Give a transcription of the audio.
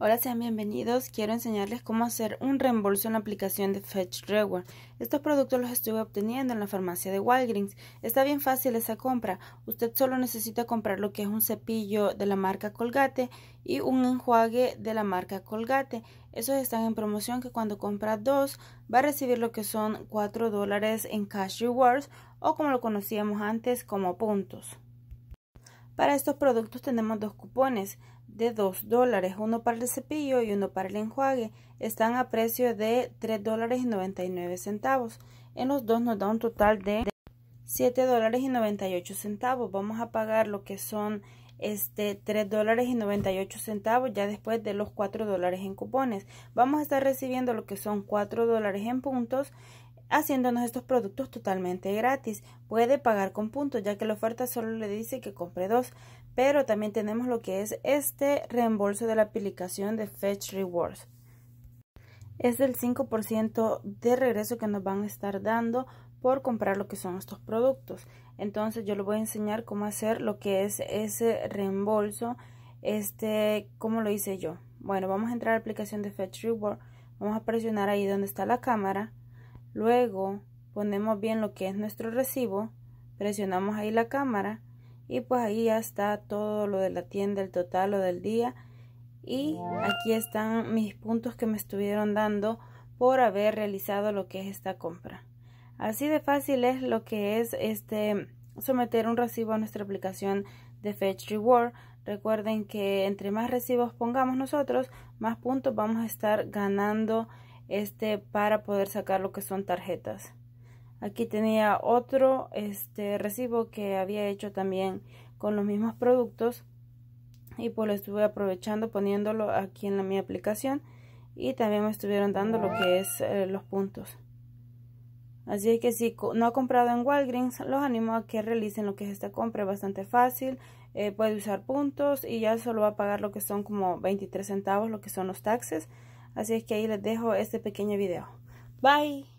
Hola, sean bienvenidos. Quiero enseñarles cómo hacer un reembolso en la aplicación de Fetch Rewards. Estos productos los estuve obteniendo en la farmacia de Walgreens. Está bien fácil esa compra. Usted solo necesita comprar lo que es un cepillo de la marca Colgate y un enjuague de la marca Colgate. Esos están en promoción que cuando compra dos va a recibir lo que son 4 dólares en cash rewards o como lo conocíamos antes como puntos. Para estos productos tenemos dos cupones de 2 dólares, uno para el cepillo y uno para el enjuague. Están a precio de 3 dólares y 99 centavos. En los dos nos da un total de 7 dólares y 98 centavos. Vamos a pagar lo que son este 3 dólares y 98 centavos ya después de los 4 dólares en cupones. Vamos a estar recibiendo lo que son 4 dólares en puntos haciéndonos estos productos totalmente gratis. Puede pagar con puntos, ya que la oferta solo le dice que compre dos. Pero también tenemos lo que es este reembolso de la aplicación de Fetch Rewards. Es del 5% de regreso que nos van a estar dando por comprar lo que son estos productos. Entonces yo le voy a enseñar cómo hacer lo que es ese reembolso. Este, cómo lo hice yo. Bueno, vamos a entrar a la aplicación de Fetch rewards Vamos a presionar ahí donde está la cámara Luego ponemos bien lo que es nuestro recibo, presionamos ahí la cámara y pues ahí ya está todo lo de la tienda, el total o del día. Y aquí están mis puntos que me estuvieron dando por haber realizado lo que es esta compra. Así de fácil es lo que es este someter un recibo a nuestra aplicación de Fetch Reward. Recuerden que entre más recibos pongamos nosotros, más puntos vamos a estar ganando este para poder sacar lo que son tarjetas aquí tenía otro este recibo que había hecho también con los mismos productos y pues lo estuve aprovechando poniéndolo aquí en la, mi aplicación y también me estuvieron dando lo que es eh, los puntos así que si no ha comprado en Walgreens los animo a que realicen lo que es esta compra bastante fácil eh, puede usar puntos y ya solo va a pagar lo que son como 23 centavos lo que son los taxes Así es que ahí les dejo este pequeño video. Bye.